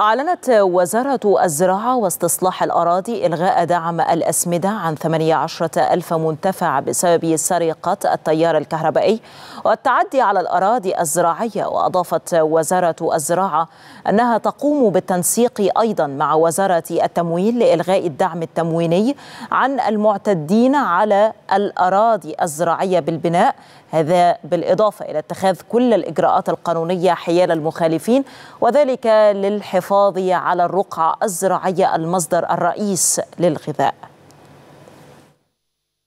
أعلنت وزارة الزراعة واستصلاح الأراضي إلغاء دعم الأسمدة عن 18 ألف منتفع بسبب سرقة التيار الكهربائي والتعدي على الأراضي الزراعية وأضافت وزارة الزراعة أنها تقوم بالتنسيق أيضا مع وزارة التموين لإلغاء الدعم التمويني عن المعتدين على الأراضي الزراعية بالبناء هذا بالإضافة إلى اتخاذ كل الإجراءات القانونية حيال المخالفين وذلك للحفاظ الحفاظ على الرقعة الزراعية المصدر الرئيس للغذاء